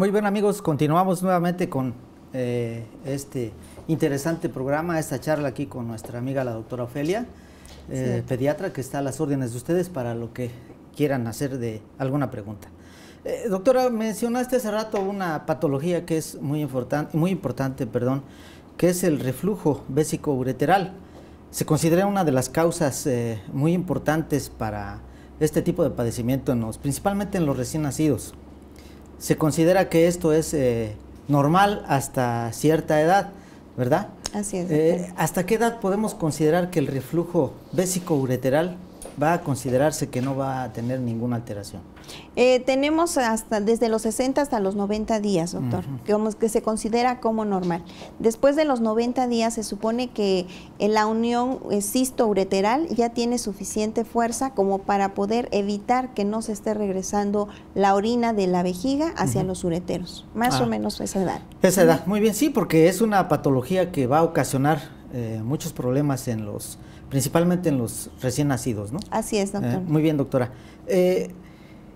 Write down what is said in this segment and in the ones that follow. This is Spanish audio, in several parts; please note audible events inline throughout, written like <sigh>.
muy bien amigos, continuamos nuevamente con eh, este interesante programa, esta charla aquí con nuestra amiga la doctora Ofelia, eh, pediatra que está a las órdenes de ustedes para lo que quieran hacer de alguna pregunta. Eh, doctora, mencionaste hace rato una patología que es muy importante, muy importante, perdón, que es el reflujo bésico ureteral. Se considera una de las causas muy importantes para este tipo de padecimiento en los, principalmente en los recién nacidos se considera que esto es eh, normal hasta cierta edad, ¿verdad? Así es. Eh, ¿Hasta qué edad podemos considerar que el reflujo bésico ureteral va a considerarse que no va a tener ninguna alteración? Eh, tenemos hasta desde los 60 hasta los 90 días, doctor, que, se considera como normal. Después de los 90 días se supone que la unión eh, cisto-ureteral ya tiene suficiente fuerza como para poder evitar que no se esté regresando la orina de la vejiga hacia los ureteros. Más o ah. menos esa edad. Esa edad, muy bien, sí, porque es una patología que va a ocasionar eh, muchos problemas en los principalmente en los recién nacidos, ¿no? Así es, doctora. Eh, muy bien, doctora. Eh,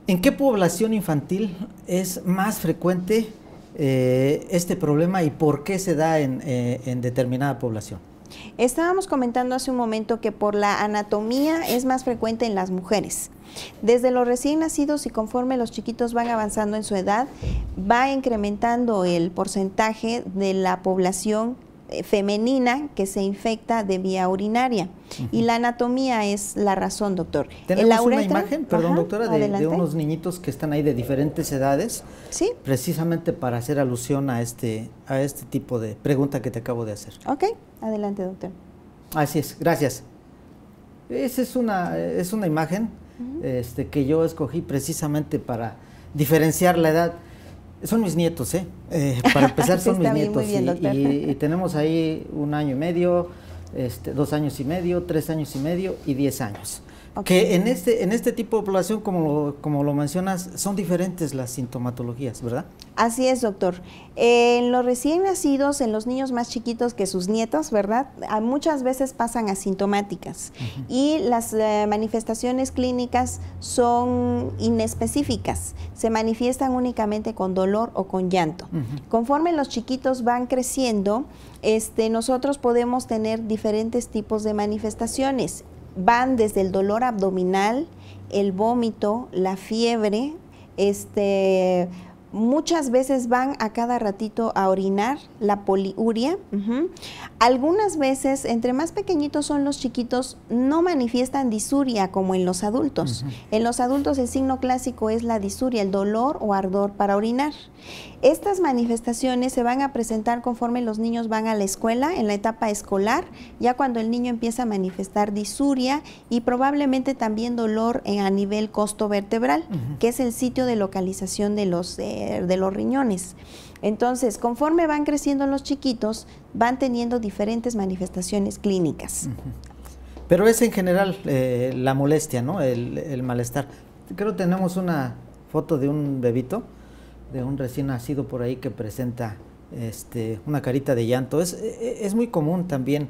¿En qué población infantil es más frecuente eh, este problema y por qué se da en, en determinada población? Estábamos comentando hace un momento que por la anatomía es más frecuente en las mujeres. Desde los recién nacidos y conforme los chiquitos van avanzando en su edad, va incrementando el porcentaje de la población eh, femenina que se infecta de vía urinaria. Y la anatomía es la razón, doctor. Eh, Tenemos una imagen, perdón, doctora, de, unos niñitos que están ahí de diferentes edades, ¿Sí? precisamente para hacer alusión a este, a este tipo de pregunta que te acabo de hacer. Ok, adelante, doctor. Así es, gracias. Esa es una, es una imagen este, que yo escogí precisamente para diferenciar la edad son mis nietos, ¿eh? eh para empezar, <laughs> son mis nietos. y, tenemos ahí un año y medio, este, dos años y medio, tres años y medio y diez años. Que en este, en este tipo de población, como lo, como lo mencionas, son diferentes las sintomatologías, ¿verdad? Así es, doctor. En los recién nacidos, en los niños más chiquitos que sus nietos, ¿verdad? Ah, muchas veces pasan asintomáticas y las eh, manifestaciones clínicas son inespecíficas, se manifiestan únicamente con dolor o con llanto. Conforme los chiquitos van creciendo, este, nosotros podemos tener diferentes tipos de manifestaciones van desde el dolor abdominal, el vómito, la fiebre, este Muchas veces van a cada ratito a orinar la poliuria. Algunas veces, entre más pequeñitos son los chiquitos, no manifiestan disuria como en los adultos. En los adultos el signo clásico es la disuria, el dolor o ardor para orinar. Estas manifestaciones se van a presentar conforme los niños van a la escuela, en la etapa escolar, ya cuando el niño empieza a manifestar disuria y probablemente también dolor en, a nivel costo vertebral, que es el sitio de localización de los... Eh, eh, de los riñones. Entonces, conforme van creciendo los chiquitos, van teniendo diferentes manifestaciones clínicas. Pero es en general eh, la molestia, ¿no? El, malestar. Creo que tenemos una foto de un bebito, de un recién nacido por ahí que presenta este, una carita de llanto. Es, e, e, es muy común también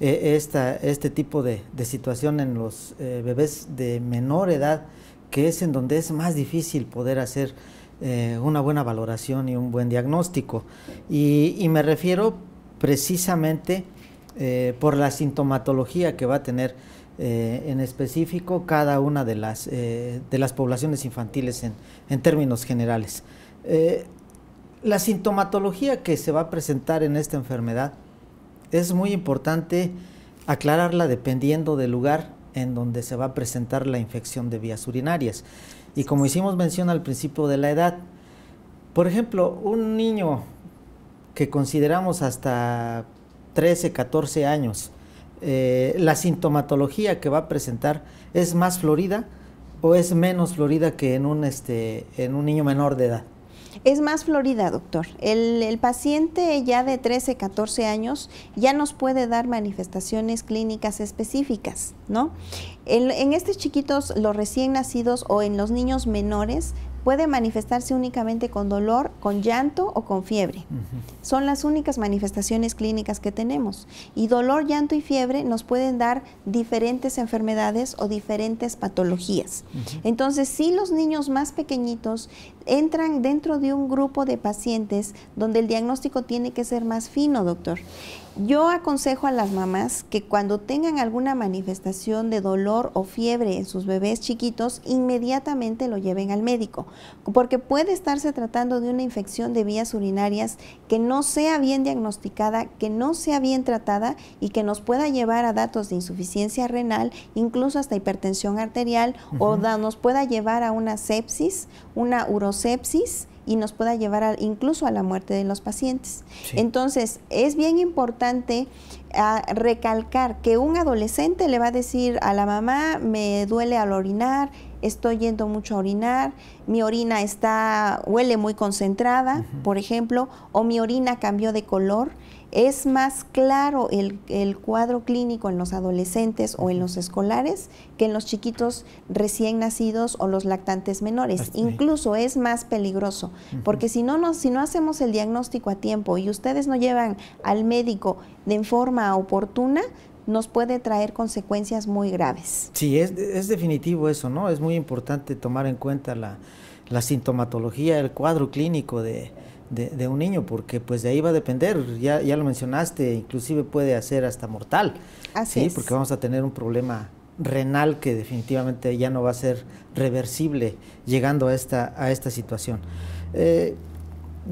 eh, este tipo de, situación en los bebés de menor edad, que es en donde es más difícil poder hacer eh, una buena valoración y un buen diagnóstico. Y, me refiero precisamente eh, por la sintomatología que va a tener eh, en específico cada una de las, de las poblaciones infantiles en, en términos generales. la sintomatología que se va a presentar en esta enfermedad es muy importante aclararla dependiendo del lugar en donde se va a presentar la infección de vías urinarias. Y como hicimos mención al principio de la edad, por ejemplo, un niño que consideramos hasta 13, 14 años, eh, la sintomatología que va a presentar es más florida o es menos florida que en un, este, en un niño menor de edad. Es más florida, doctor. El, paciente ya de 13, 14 años ya nos puede dar manifestaciones clínicas específicas, ¿no? En, estos chiquitos, los recién nacidos o en los niños menores, puede manifestarse únicamente con dolor, con llanto o con fiebre. Son las únicas manifestaciones clínicas que tenemos. Y dolor, llanto y fiebre nos pueden dar diferentes enfermedades o diferentes patologías. Entonces, si los niños más pequeñitos entran dentro de un grupo de pacientes donde el diagnóstico tiene que ser más fino, doctor. Yo aconsejo a las mamás que cuando tengan alguna manifestación de dolor o fiebre en sus bebés chiquitos, inmediatamente lo lleven al médico, porque puede estarse tratando de una infección de vías urinarias que no sea bien diagnosticada, que no sea bien tratada y que nos pueda llevar a datos de insuficiencia renal, incluso hasta hipertensión arterial, o nos pueda llevar a una sepsis, una urosis sepsis y nos pueda llevar incluso a la muerte de los pacientes. Entonces, es bien importante ah, recalcar que un adolescente le va a decir a la mamá, me duele al orinar, estoy yendo mucho a orinar, mi orina está, huele muy concentrada, por ejemplo, o mi orina cambió de color. Es más claro el, el, cuadro clínico en los adolescentes o en los escolares que en los chiquitos recién nacidos o los lactantes menores. Incluso es más peligroso, porque si no, no, si no hacemos el diagnóstico a tiempo y ustedes no llevan al médico de forma oportuna, nos puede traer consecuencias muy graves. Sí, es, definitivo eso, ¿no? Es muy importante tomar en cuenta la, sintomatología, el cuadro clínico de, un niño, porque pues de ahí va a depender, ya, ya lo mencionaste, inclusive puede hacer hasta mortal. Así Porque vamos a tener un problema renal que definitivamente ya no va a ser reversible llegando a esta, a esta situación. Eh,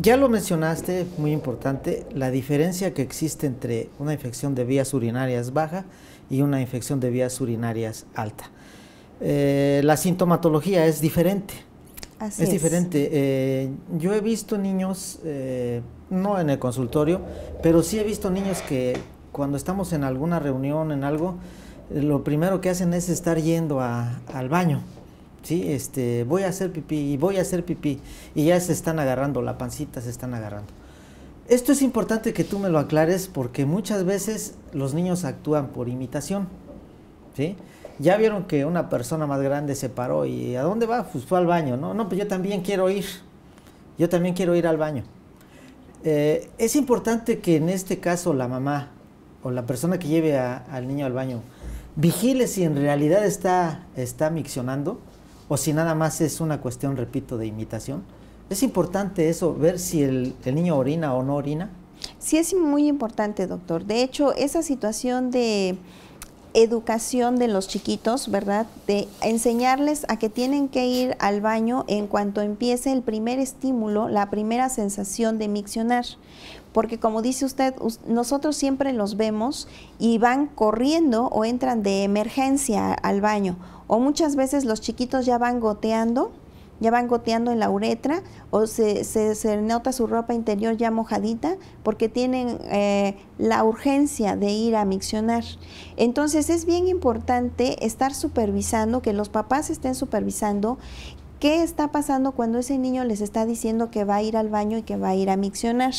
ya lo mencionaste, muy importante, la diferencia que existe entre una infección de vías urinarias baja y una infección de vías urinarias alta. Eh, la sintomatología es diferente. Así es, es. diferente. Eh, yo he visto niños, eh, no en el consultorio, pero sí he visto niños que cuando estamos en alguna reunión, en algo, lo primero que hacen es estar yendo al baño. ¿sí? Este, voy a hacer pipí y voy a hacer pipí. Y ya se están agarrando, la pancita se están agarrando. Esto es importante que tú me lo aclares porque muchas veces los niños actúan por imitación, ¿sí? Ya vieron que una persona más grande se paró y ¿a dónde va? Pues fue al baño, ¿no? No, pues yo también quiero ir. Yo también quiero ir al baño. Eh, es importante que en este caso la mamá o la persona que lleve al niño al baño vigile si en realidad está, está miccionando o si nada más es una cuestión, repito, de imitación. ¿Es importante eso, ver si el, niño orina o no orina? Sí, es muy importante, doctor. De hecho, esa situación de educación de los chiquitos, ¿verdad? De enseñarles a que tienen que ir al baño en cuanto empiece el primer estímulo, la primera sensación de miccionar porque como dice usted, nosotros siempre los vemos y van corriendo o entran de emergencia al baño, o muchas veces los chiquitos ya van goteando ya van goteando en la uretra o se, nota su ropa interior ya mojadita porque tienen eh, la urgencia de ir a miccionar. Entonces es bien importante estar supervisando, que los papás estén supervisando ¿Qué está pasando cuando ese niño les está diciendo que va a ir al baño y que va a ir a miccionar?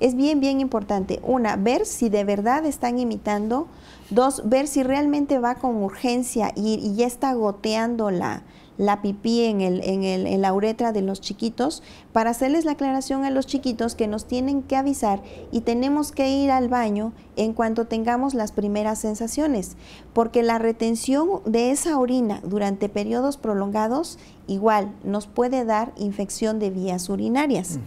Es bien, bien importante. Una, ver si de verdad están imitando. Dos, ver si realmente va con urgencia y, y ya está goteando la, la pipí en, el, en, el, la uretra de los chiquitos, para hacerles la aclaración a los chiquitos que nos tienen que avisar y tenemos que ir al baño en cuanto tengamos las primeras sensaciones, porque la retención de esa orina durante periodos prolongados igual nos puede dar infección de vías urinarias.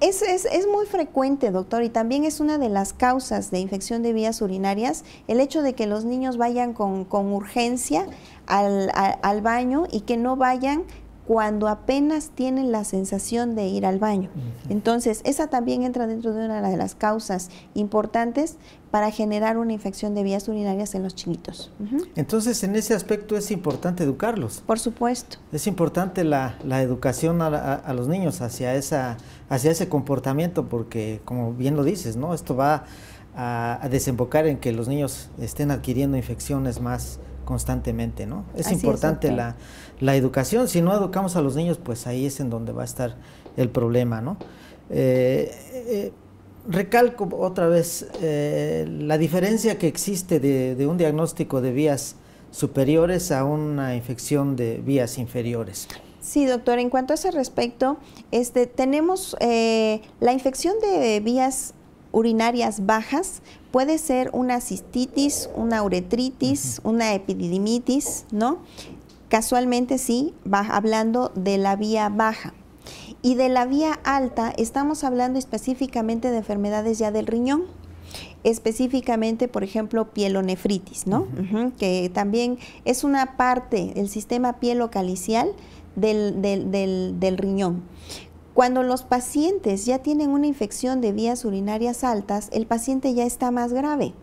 Es, es, es, muy frecuente, doctor, y también es una de las causas de infección de vías urinarias el hecho de que los niños vayan con, urgencia al, baño y que no vayan cuando apenas tienen la sensación de ir al baño. Entonces, esa también entra dentro de una de las causas importantes para generar una infección de vías urinarias en los chiquitos. Entonces, en ese aspecto es importante educarlos. Por supuesto. Es importante la, educación a, los niños hacia, esa, hacia ese comportamiento, porque como bien lo dices, ¿no? Esto va a desembocar en que los niños estén adquiriendo infecciones más, constantemente, ¿no? Es importante la, educación. Si no educamos a los niños, pues ahí es en donde va a estar el problema, ¿no? Eh, eh, recalco otra vez eh, la diferencia que existe de, un diagnóstico de vías superiores a una infección de vías inferiores. Sí, doctor, en cuanto a ese respecto, este, tenemos la infección de vías urinarias bajas, puede ser una cistitis, una uretritis, una epididimitis, ¿no? Casualmente sí, va hablando de la vía baja. Y de la vía alta estamos hablando específicamente de enfermedades ya del riñón específicamente, por ejemplo, pielonefritis, ¿no? que también es una parte el sistema pielocalicial del, del, del, del riñón. Cuando los pacientes ya tienen una infección de vías urinarias altas, el paciente ya está más grave,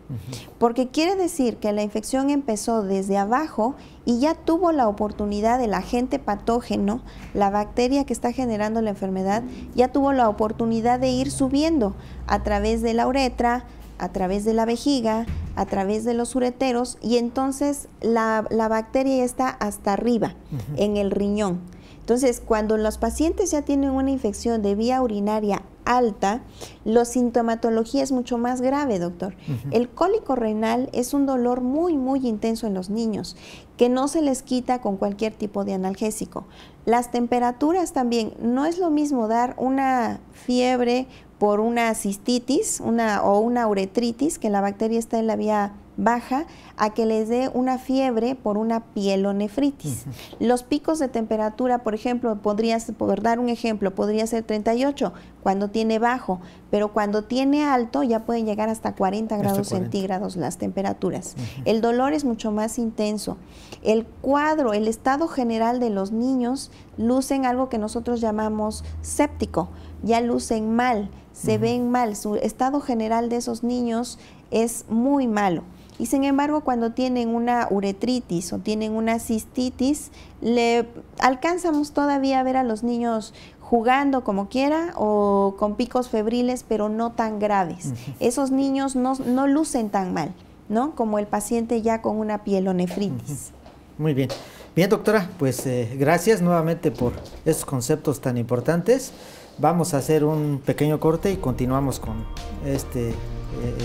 porque quiere decir que la infección empezó desde abajo y ya tuvo la oportunidad del agente patógeno, la bacteria que está generando la enfermedad, ya tuvo la oportunidad de ir subiendo a través de la uretra, a través de la vejiga, a través de los ureteros, y entonces la, bacteria ya está hasta arriba, en el riñón entonces, cuando los pacientes ya tienen una infección de vía urinaria alta, la sintomatología es mucho más grave, doctor. El cólico renal es un dolor muy, muy intenso en los niños, que no se les quita con cualquier tipo de analgésico. Las temperaturas también, no es lo mismo dar una fiebre por una cistitis una, o una uretritis, que la bacteria está en la vía baja a que les dé una fiebre por una pielonefritis. o nefritis. Los picos de temperatura, por ejemplo, podrías, dar un ejemplo, podría ser 38 cuando tiene bajo, pero cuando tiene alto ya pueden llegar hasta 40 grados centígrados las temperaturas. El dolor es mucho más intenso. El cuadro, el estado general de los niños lucen algo que nosotros llamamos séptico, ya lucen mal, se ven mal, su estado general de esos niños es muy malo. Y sin embargo, cuando tienen una uretritis o tienen una cistitis, le alcanzamos todavía a ver a los niños jugando como quiera o con picos febriles, pero no tan graves. Esos niños no, lucen tan mal, ¿no? Como el paciente ya con una pielonefritis. Muy bien. Bien, doctora, pues eh, gracias nuevamente por estos conceptos tan importantes. Vamos a hacer un pequeño corte y continuamos con este eh,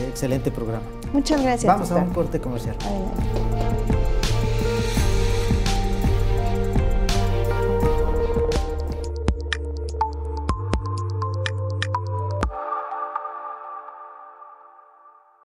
excelente programa. Muchas gracias. Vamos a un corte comercial.